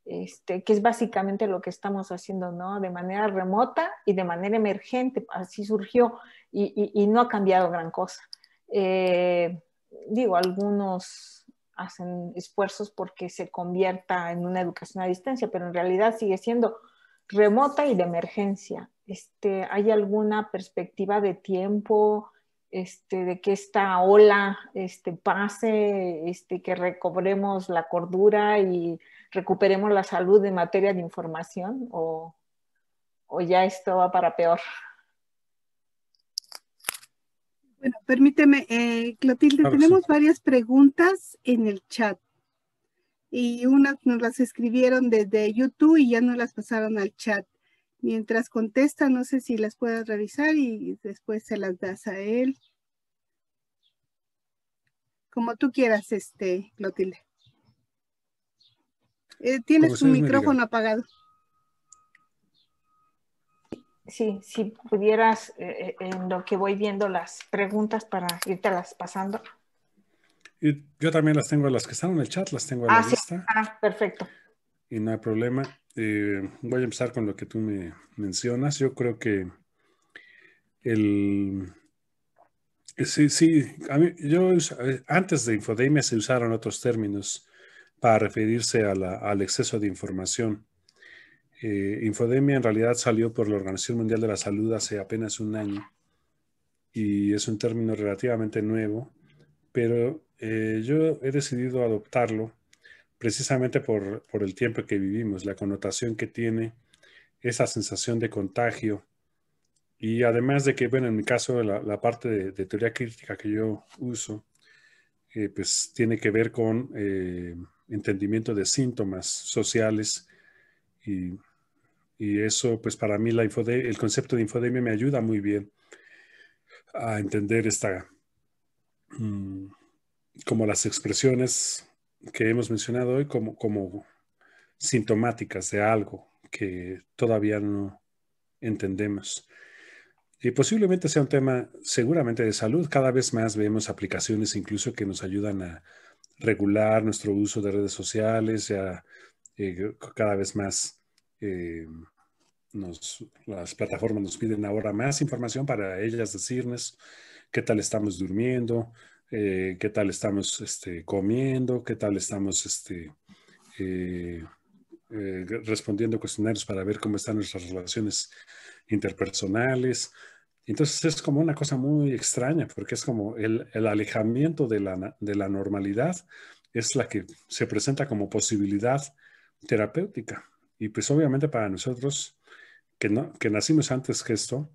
este, que es básicamente lo que estamos haciendo, ¿no? De manera remota y de manera emergente, así surgió y, y, no ha cambiado gran cosa. Eh, digo, algunos hacen esfuerzos porque se convierta en una educación a distancia, pero en realidad sigue siendo remota y de emergencia. Este, ¿Hay alguna perspectiva de tiempo? Este, de que esta ola este, pase, este, que recobremos la cordura y recuperemos la salud en materia de información o, ya esto va para peor? Bueno, permíteme, eh, Clotilde, tenemos varias preguntas en el chat y unas nos las escribieron desde YouTube y ya nos las pasaron al chat. Mientras contesta, no sé si las puedas revisar y después se las das a él. Como tú quieras, este, Clotilde. Eh, tienes tu micrófono apagado. Sí, si pudieras, eh, eh, en lo que voy viendo las preguntas para irte las pasando. yo también las tengo, las que están en el chat, las tengo en ah, la Ah, perfecto. Y no hay problema. Eh, voy a empezar con lo que tú me mencionas. Yo creo que el... Eh, sí, sí, yo eh, antes de infodemia se usaron otros términos para referirse al exceso de información. infodemia en realidad salió por la Organización Mundial de la Salud hace apenas un año y es un término relativamente nuevo, pero yo he decidido adoptarlo precisamente por, el tiempo que vivimos, la connotación que tiene esa sensación de contagio. Y además de que, bueno, en mi caso, la, la parte de, teoría crítica que yo uso, eh, pues tiene que ver con eh, entendimiento de síntomas sociales y, eso, pues para mí la el concepto de infodemia me ayuda muy bien a entender esta, mm, como las expresiones que hemos mencionado hoy como, como sintomáticas de algo que todavía no entendemos. Y posiblemente sea un tema seguramente de salud. Cada vez más vemos aplicaciones incluso que nos ayudan a regular nuestro uso de redes sociales, eh, cada vez más eh, nos, las plataformas nos piden ahora más información para ellas decirnos qué tal estamos durmiendo, eh, qué tal estamos este, comiendo, qué tal estamos este, eh, eh, respondiendo cuestionarios para ver cómo están nuestras relaciones interpersonales. Entonces es como una cosa muy extraña, porque es como el, alejamiento de la, de la normalidad es la que se presenta como posibilidad terapéutica. Y pues obviamente para nosotros, que, que nacimos antes que esto,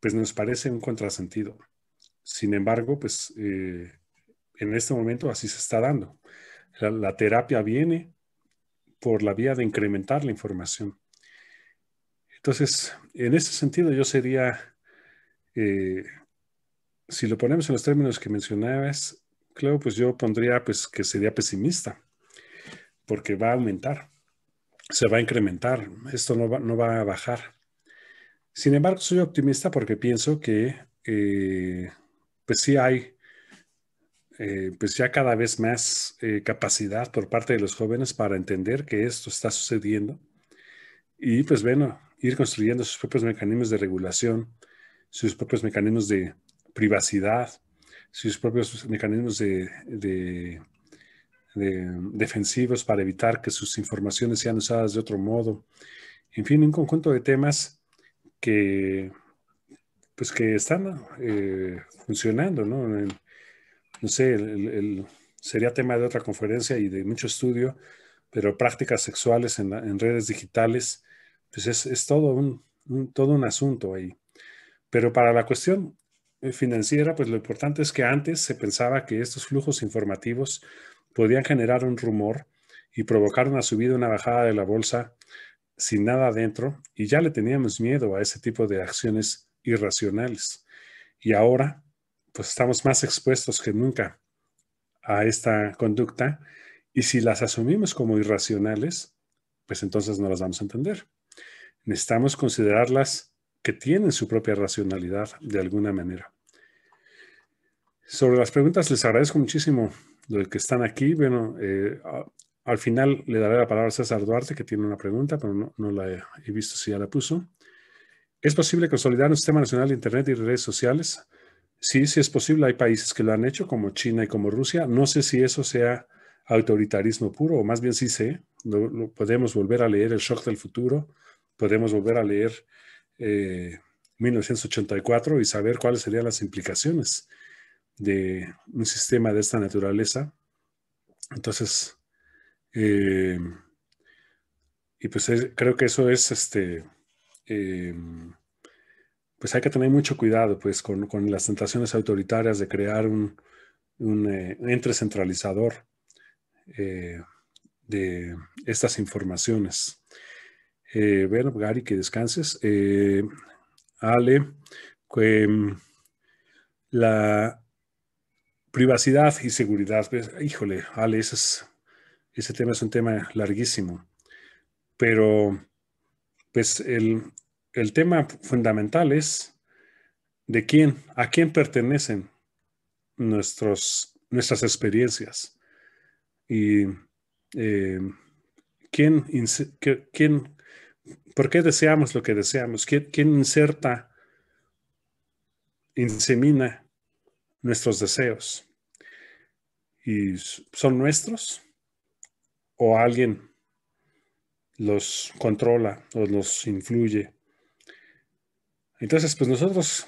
pues nos parece un contrasentido. Sin embargo, pues eh, en este momento así se está dando. La, terapia viene por la vía de incrementar la información. Entonces, en ese sentido yo sería, eh, si lo ponemos en los términos que mencionabas, claro, pues yo pondría pues que sería pesimista, porque va a aumentar, se va a incrementar, esto no va, a bajar. Sin embargo, soy optimista porque pienso que eh, pues sí hay, eh, pues ya cada vez más eh, capacidad por parte de los jóvenes para entender que esto está sucediendo y pues bueno, ir construyendo sus propios mecanismos de regulación, sus propios mecanismos de privacidad, sus propios mecanismos de defensivos para evitar que sus informaciones sean usadas de otro modo. En fin, un conjunto de temas que pues que están eh, funcionando, ¿no? no sé, sería tema de otra conferencia y de mucho estudio, pero prácticas sexuales en, redes digitales, pues es, todo, un, todo un asunto ahí. Pero para la cuestión eh, financiera, pues lo importante es que antes se pensaba que estos flujos informativos podían generar un rumor y provocar una subida, una bajada de la bolsa sin nada adentro y ya le teníamos miedo a ese tipo de acciones irracionales. Y ahora, pues estamos más expuestos que nunca a esta conducta y si las asumimos como irracionales, pues entonces no las vamos a entender. Necesitamos considerarlas que tienen su propia racionalidad de alguna manera. Sobre las preguntas, les agradezco muchísimo los que están aquí. Bueno, eh, al final le daré la palabra a César Duarte, que tiene una pregunta, pero no, la he visto si ya la puso. ¿Es posible consolidar un sistema nacional de Internet y redes sociales? Sí, sí es posible. Hay países que lo han hecho, como China y como Rusia. No sé si eso sea autoritarismo puro, o más bien sí sé. Lo, podemos volver a leer El Shock del Futuro, podemos volver a leer 1984 eh, y saber cuáles serían las implicaciones de un sistema de esta naturaleza. Entonces, eh, y pues eh, creo que eso es este Em, pues hay que tener mucho cuidado pues, con, las tentaciones autoritarias de crear un, eh, entrecentralizador eh, de estas informaciones. Eh, ver Gary, que descanses. Ale, em, la privacidad y seguridad. híjole, Ale, ese tema es un tema larguísimo, pero pues el, tema fundamental es de quién, a quién pertenecen nuestros, nuestras experiencias y eh, quién, quién, por qué deseamos lo que deseamos, quién, quién inserta, insemina nuestros deseos y son nuestros o alguien los controla o los influye. Entonces, pues nosotros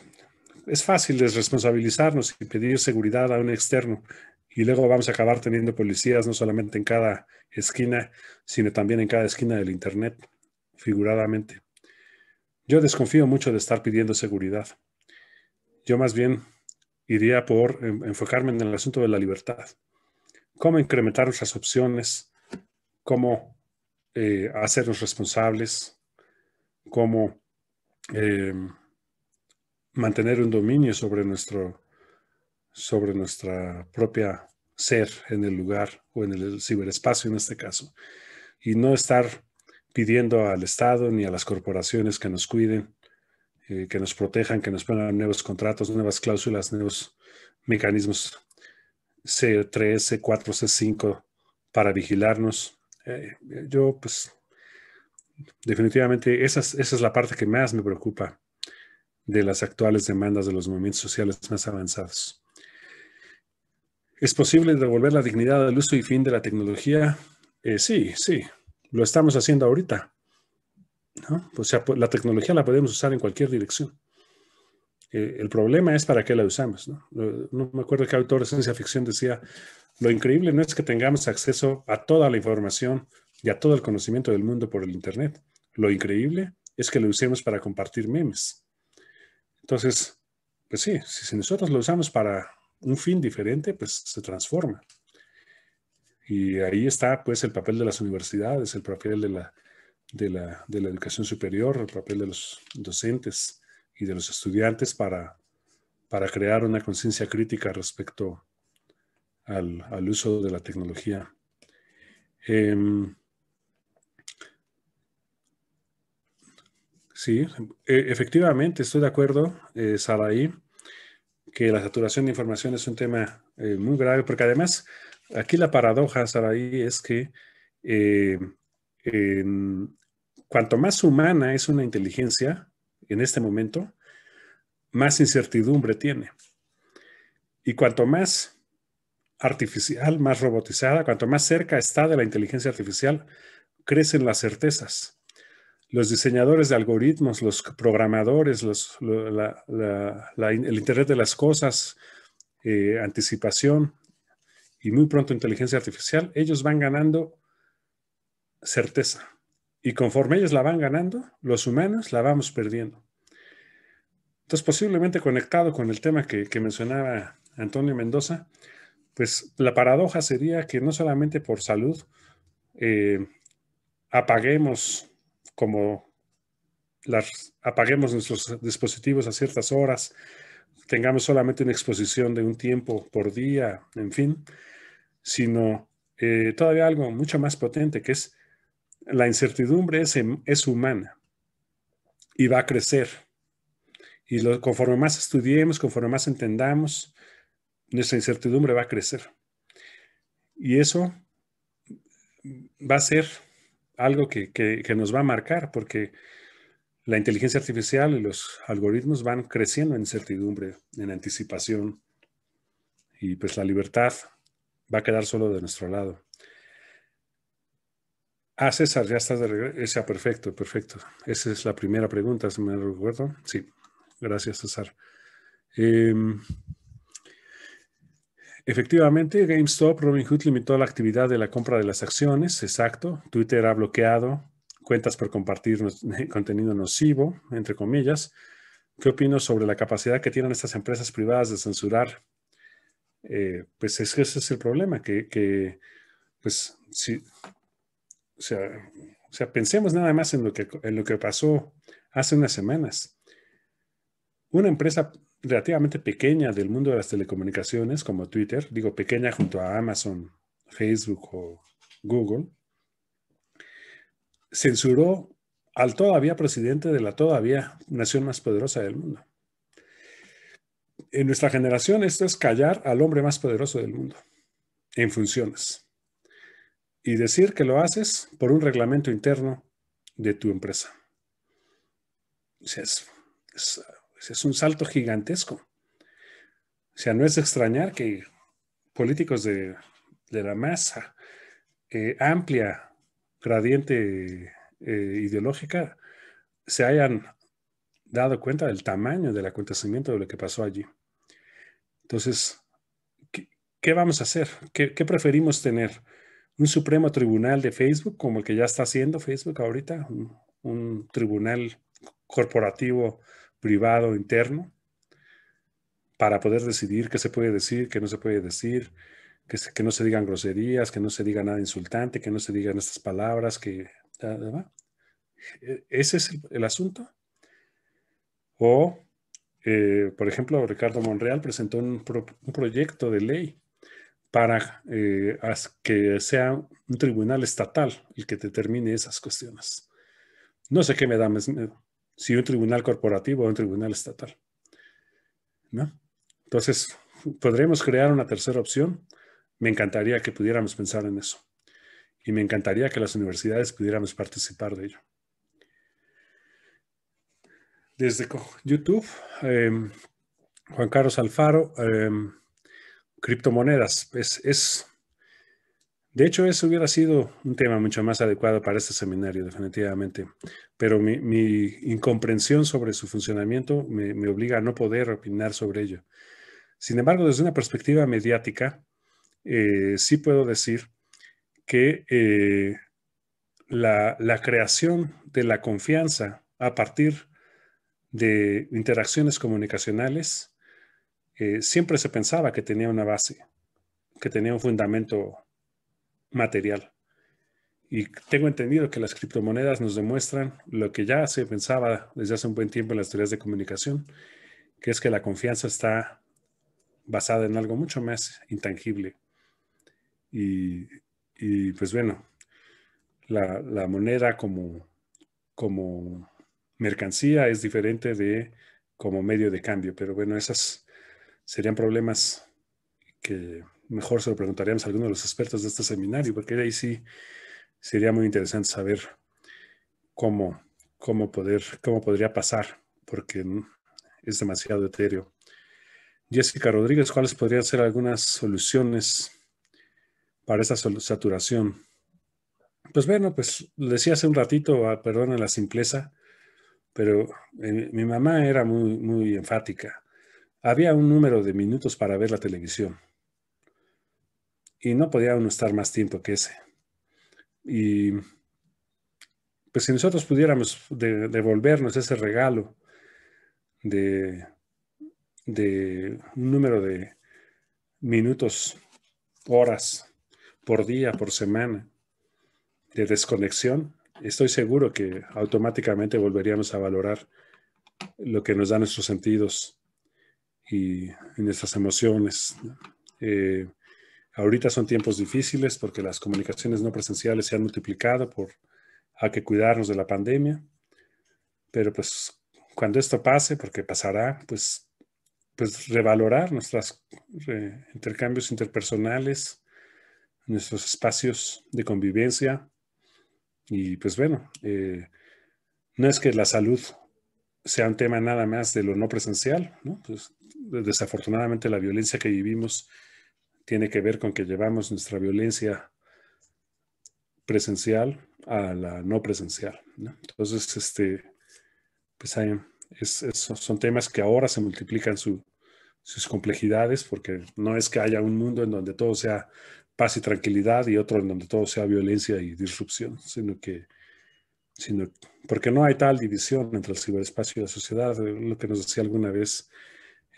es fácil desresponsabilizarnos y pedir seguridad a un externo y luego vamos a acabar teniendo policías no solamente en cada esquina, sino también en cada esquina del Internet, figuradamente. Yo desconfío mucho de estar pidiendo seguridad. Yo más bien iría por enfocarme en el asunto de la libertad. ¿Cómo incrementar nuestras opciones? ¿Cómo eh, hacernos responsables, cómo eh, mantener un dominio sobre, nuestro, sobre nuestra propia ser en el lugar o en el ciberespacio en este caso, y no estar pidiendo al Estado ni a las corporaciones que nos cuiden, eh, que nos protejan, que nos pongan nuevos contratos, nuevas cláusulas, nuevos mecanismos C3, C4, C5 para vigilarnos, eh, eh, yo pues definitivamente esa es, la parte que más me preocupa de las actuales demandas de los movimientos sociales más avanzados. ¿Es posible devolver la dignidad al uso y fin de la tecnología? Eh, sí, sí, lo estamos haciendo ahorita. O sea, pues, la tecnología la podemos usar en cualquier dirección. el problema es para qué la usamos. ¿no? no me acuerdo qué autor de ciencia ficción decía, lo increíble no es que tengamos acceso a toda la información y a todo el conocimiento del mundo por el Internet. Lo increíble es que lo usemos para compartir memes. Entonces, pues sí, si nosotros lo usamos para un fin diferente, pues se transforma. Y ahí está pues el papel de las universidades, el papel de la, de la, educación superior, el papel de los docentes y de los estudiantes para, para crear una conciencia crítica respecto al, uso de la tecnología. Em, sí, e, efectivamente, estoy de acuerdo, eh, Saraí, que la saturación de información es un tema eh, muy grave, porque además aquí la paradoja, Saraí, es que eh, cuanto más humana es una inteligencia en este momento, más incertidumbre tiene. Y cuanto más artificial, más robotizada, cuanto más cerca está de la inteligencia artificial, crecen las certezas. Los diseñadores de algoritmos, los programadores, el Internet de las Cosas, eh, anticipación y muy pronto inteligencia artificial, ellos van ganando certeza. Y conforme ellos la van ganando, los humanos la vamos perdiendo. Entonces, posiblemente conectado con el tema que mencionaba Antonio Mendoza, pues la paradoja sería que no solamente por salud eh, apaguemos como las, apaguemos nuestros dispositivos a ciertas horas, tengamos solamente una exposición de un tiempo por día, en fin, sino eh, todavía algo mucho más potente que es la incertidumbre es, em, es humana y va a crecer. Y lo, conforme más estudiemos, conforme más entendamos, nuestra incertidumbre va a crecer. Y eso va a ser algo que, nos va a marcar porque la inteligencia artificial y los algoritmos van creciendo en incertidumbre, en anticipación, y pues la libertad va a quedar solo de nuestro lado. Ah, César, ya estás de regreso. Ah, perfecto, perfecto. Esa es la primera pregunta, si me recuerdo. Sí, gracias, César. Em, Efectivamente, GameStop Robinhood limitó la actividad de la compra de las acciones, exacto. Twitter ha bloqueado cuentas por compartir contenido nocivo, entre comillas. ¿Qué opino sobre la capacidad que tienen estas empresas privadas de censurar? Eh, pues es ese es el problema, que, pues, si, o sea, pensemos nada más en lo en lo que pasó hace unas semanas. Una empresa relativamente pequeña del mundo de las telecomunicaciones, como Twitter, digo pequeña junto a Amazon, Facebook o Google, censuró al todavía presidente de la todavía nación más poderosa del mundo. En nuestra generación esto es callar al hombre más poderoso del mundo en funciones y decir que lo haces por un reglamento interno de tu empresa. Es, es pues, es un salto gigantesco. O sea, no es extrañar que políticos de, la masa eh, amplia, gradiente eh, ideológica, se hayan dado cuenta del tamaño del acontecimiento de lo que pasó allí. Entonces, ¿qué, vamos a hacer? ¿Qué, preferimos tener? ¿Un supremo tribunal de Facebook como el que ya está haciendo Facebook ahorita? un tribunal corporativo privado interno para poder decidir qué se puede decir, qué no se puede decir, que, no se digan groserías, que no se diga nada insultante, que no se digan estas palabras, que... Ah, ah, e, ¿Ese es el, asunto? O, eh, por ejemplo, Ricardo Monreal presentó un, proyecto de ley para eh, que sea un tribunal estatal el que determine esas cuestiones. No sé qué me da más miedo si un tribunal corporativo o un tribunal estatal. ¿no? Entonces, ¿podremos crear una tercera opción? Me encantaría que pudiéramos pensar en eso. Y me encantaría que las universidades pudiéramos participar de ello. Desde YouTube, em, Juan Carlos Alfaro, em, criptomonedas. es, de hecho, eso hubiera sido un tema mucho más adecuado para este seminario, definitivamente. Pero mi, incomprensión sobre su funcionamiento me, obliga a no poder opinar sobre ello. Sin embargo, desde una perspectiva mediática, eh, sí puedo decir que eh, la, creación de la confianza a partir de interacciones comunicacionales eh, siempre se pensaba que tenía una base, que tenía un fundamento material. Y tengo entendido que las criptomonedas nos demuestran lo que ya se pensaba desde hace un buen tiempo en las teorías de comunicación, que es que la confianza está basada en algo mucho más intangible. Y, pues bueno, la, moneda como, como mercancía es diferente de como medio de cambio, pero bueno, esas serían problemas que mejor se lo preguntaríamos a alguno de los expertos de este seminario, porque ahí sí sería muy interesante saber cómo, cómo, poder, cómo podría pasar, porque es demasiado etéreo. Jessica Rodríguez, ¿cuáles podrían ser algunas soluciones para esa saturación? Pues bueno, pues decía hace un ratito, ah, perdona la simpleza, pero eh, mi mamá era muy, muy enfática. Había un número de minutos para ver la televisión y no podía uno estar más tiempo que ese. Y pues si nosotros pudiéramos devolvernos ese regalo de, un número de minutos, horas por día, por semana de desconexión, estoy seguro que automáticamente volveríamos a valorar lo que nos da nuestros sentidos y, nuestras emociones. Eh, Ahorita son tiempos difíciles porque las comunicaciones no presenciales se han multiplicado por hay que cuidarnos de la pandemia, pero pues cuando esto pase, porque pasará, pues, pues revalorar nuestros intercambios interpersonales, nuestros espacios de convivencia y pues bueno, eh, no es que la salud sea un tema nada más de lo no presencial, pues, desafortunadamente la violencia que vivimos tiene que ver con que llevamos nuestra violencia presencial a la no presencial. Entonces, este, pues hay, son temas que ahora se multiplican sus complejidades, porque no es que haya un mundo en donde todo sea paz y tranquilidad y otro en donde todo sea violencia y disrupción, sino que, sino, porque no hay tal división entre el ciberespacio y la sociedad, lo que nos decía alguna vez.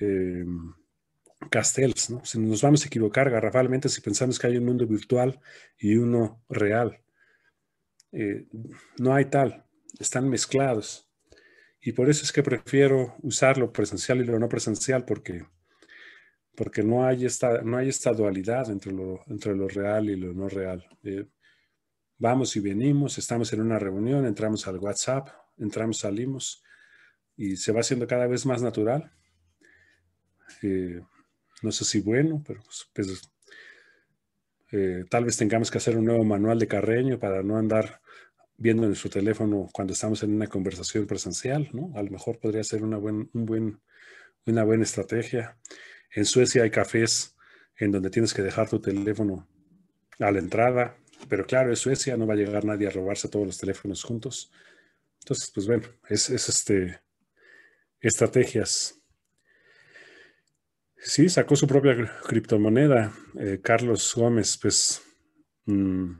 Eh, Castells, ¿no? Si nos vamos a equivocar garrafalmente si pensamos que hay un mundo virtual y uno real. Eh, no hay tal, están mezclados. Y por eso es que prefiero usar lo presencial y lo no presencial, porque, porque no, hay esta, no hay esta dualidad entre lo, entre lo real y lo no real. Eh, vamos y venimos, estamos en una reunión, entramos al WhatsApp, entramos, salimos, y se va haciendo cada vez más natural. Eh, no sé si bueno, pero pues, pues, eh, tal vez tengamos que hacer un nuevo manual de Carreño para no andar viendo nuestro teléfono cuando estamos en una conversación presencial, A lo mejor podría ser una, buen, buen, una buena estrategia. En Suecia hay cafés en donde tienes que dejar tu teléfono a la entrada, pero claro, en Suecia no va a llegar nadie a robarse todos los teléfonos juntos. Entonces, pues bueno, es, es este, estrategias Sí, sacó su propia criptomoneda, eh, Carlos Gómez, pues mm,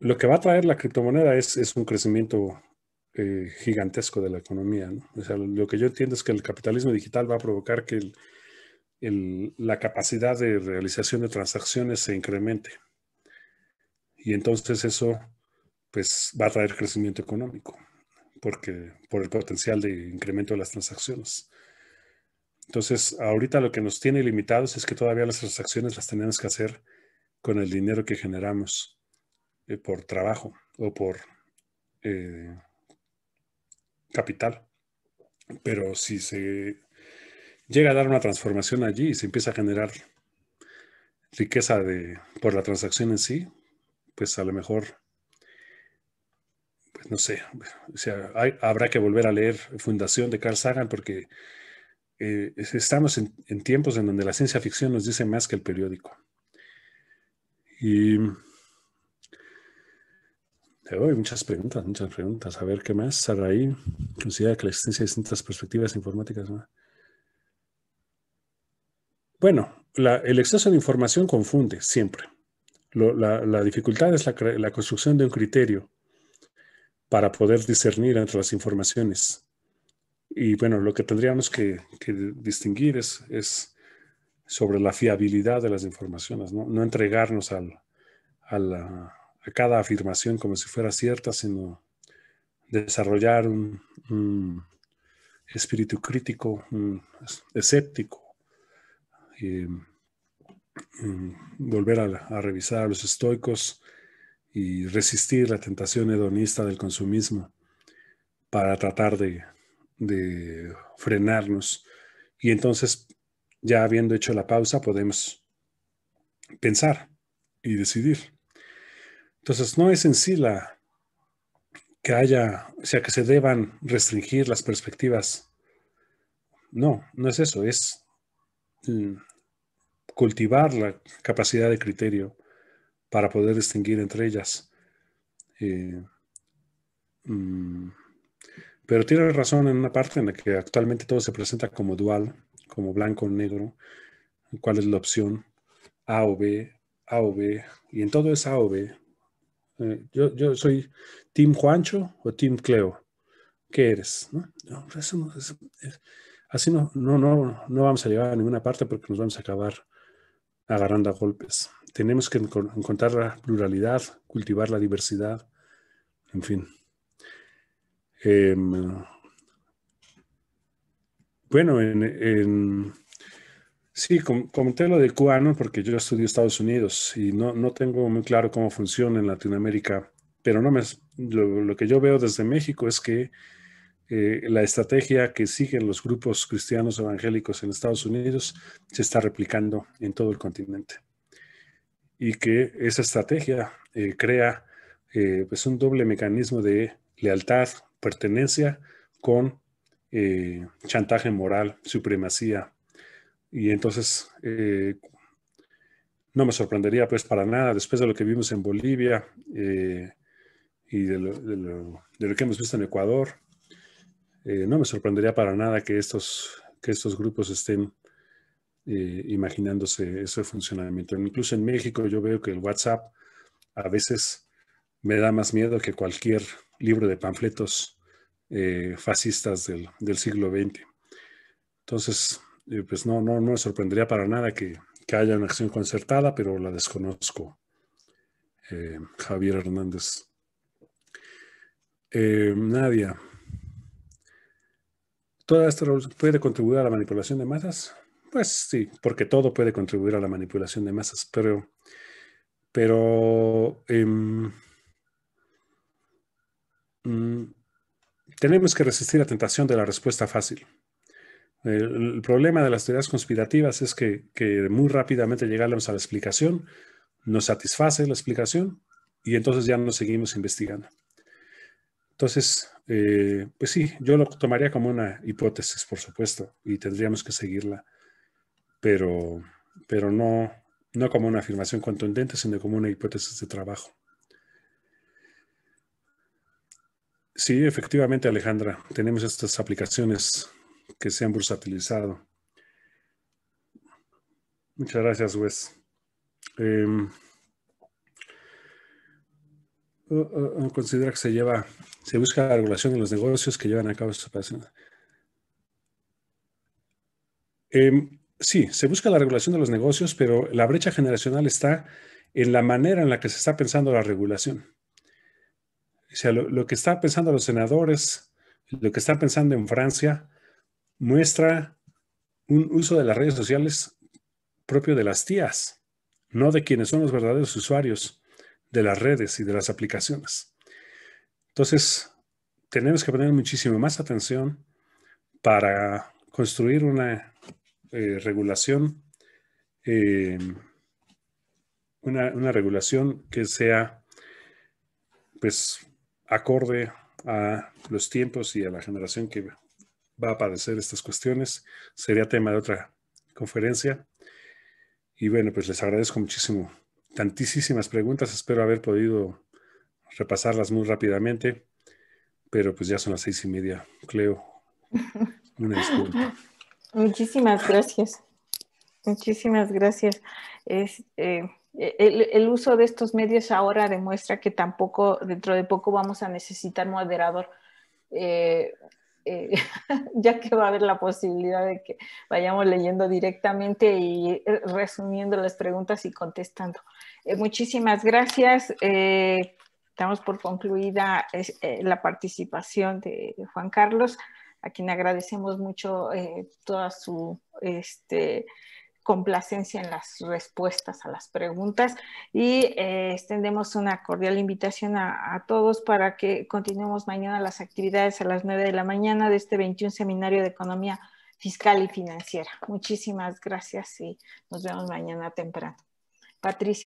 lo que va a traer la criptomoneda es, un crecimiento eh, gigantesco de la economía. O sea, lo que yo entiendo es que el capitalismo digital va a provocar que la capacidad de realización de transacciones se incremente. Y entonces eso pues va a traer crecimiento económico, porque por el potencial de incremento de las transacciones. Entonces, ahorita lo que nos tiene limitados es que todavía las transacciones las tenemos que hacer con el dinero que generamos eh, por trabajo o por eh, capital. Pero si se llega a dar una transformación allí y se empieza a generar riqueza de, por la transacción en sí, pues a lo mejor, pues no sé, habrá que volver a leer Fundación de Carl Sagan porque eh, estamos en, tiempos en donde la ciencia ficción nos dice más que el periódico. Y te muchas preguntas, muchas preguntas. A ver qué más. Saraí considera que la existencia de distintas perspectivas informáticas. Bueno, el exceso de información confunde siempre. la, dificultad es la construcción de un criterio para poder discernir entre las informaciones y bueno, lo que tendríamos que, distinguir es, sobre la fiabilidad de las informaciones, no, entregarnos a cada afirmación como si fuera cierta, sino desarrollar un, espíritu crítico, escéptico, mm, volver a, a, revisar a los estoicos y resistir la tentación hedonista del consumismo para tratar de de frenarnos. Y entonces, ya habiendo hecho la pausa, podemos pensar y decidir. Entonces, no es en sí la que haya, o sea, que se deban restringir las perspectivas. No, no es eso, es mm, cultivar la capacidad de criterio para poder distinguir entre ellas. Eh, mm, pero tiene razón en una parte en la que actualmente todo se presenta como dual, como blanco o negro, cuál es la opción, A o B, A o B, y en todo es A o B. Eh, yo, soy Team Juancho o Team Cleo. ¿Qué eres? Pues eh, así no, no, no, no vamos a llegar a ninguna parte porque nos vamos a acabar agarrando a golpes. Tenemos que encontrar la pluralidad, cultivar la diversidad, en fin. Em, bueno, en, sí, com comenté lo de cubano porque yo estudio Estados Unidos y no, tengo muy claro cómo funciona en Latinoamérica, pero no me, lo, que yo veo desde México es que eh, la estrategia que siguen los grupos cristianos evangélicos en Estados Unidos se está replicando en todo el continente y que esa estrategia eh, crea eh, pues un doble mecanismo de lealtad pertenencia con eh, chantaje moral, supremacía. Y entonces, eh, no me sorprendería pues para nada, después de lo que vimos en Bolivia eh, y de lo, que hemos visto en Ecuador, no me sorprendería para nada que estos, que estos grupos estén imaginándose ese funcionamiento. Incluso en México yo veo que el WhatsApp a veces me da más miedo que cualquier libro de panfletos eh, fascistas del, siglo XX. Entonces, eh, pues no, no, no, me sorprendería para nada que, haya una acción concertada, pero la desconozco, eh, Javier Hernández. Nadia, ¿toda esta puede contribuir a la manipulación de masas? Pues sí, porque todo puede contribuir a la manipulación de masas, pero, pero em, Mm, tenemos que resistir la tentación de la respuesta fácil. El, problema de las teorías conspirativas es que, muy rápidamente llegamos a la explicación, nos satisface la explicación y entonces ya no seguimos investigando. Entonces, eh, pues sí, yo lo tomaría como una hipótesis, por supuesto, y tendríamos que seguirla, pero, pero no, no como una afirmación contundente, sino como una hipótesis de trabajo. Sí, efectivamente, Alejandra, tenemos estas aplicaciones que se han bursatilizado. Muchas gracias, Wes. Em, uh, uh, uh, considera que se lleva, se busca la regulación de los negocios que llevan a cabo estas operaciones. Em, sí, se busca la regulación de los negocios, pero la brecha generacional está en la manera en la que se está pensando la regulación. O sea, lo, que están pensando los senadores, lo que están pensando en Francia, muestra un uso de las redes sociales propio de las tías, no de quienes son los verdaderos usuarios de las redes y de las aplicaciones. Entonces, tenemos que poner muchísimo más atención para construir una eh, regulación, eh, una, una regulación que sea pues acorde a los tiempos y a la generación que va a padecer estas cuestiones. Sería tema de otra conferencia. Y bueno, pues les agradezco muchísimo. Tantísimas preguntas, espero haber podido repasarlas muy rápidamente, pero pues ya son las seis y media. Cleo, una disculpa. Muchísimas gracias. Muchísimas gracias. Es, eh, eh, el, uso de estos medios ahora demuestra que tampoco, dentro de poco, vamos a necesitar moderador, eh, eh, ya que va a haber la posibilidad de que vayamos leyendo directamente y resumiendo las preguntas y contestando. muchísimas gracias. Estamos por concluida la participación de Juan Carlos, a quien agradecemos mucho toda su... Este, complacencia en las respuestas a las preguntas y eh, extendemos una cordial invitación a, a, todos para que continuemos mañana las actividades a las 9 de la mañana de este 21 Seminario de Economía Fiscal y Financiera. Muchísimas gracias y nos vemos mañana temprano. Patricia.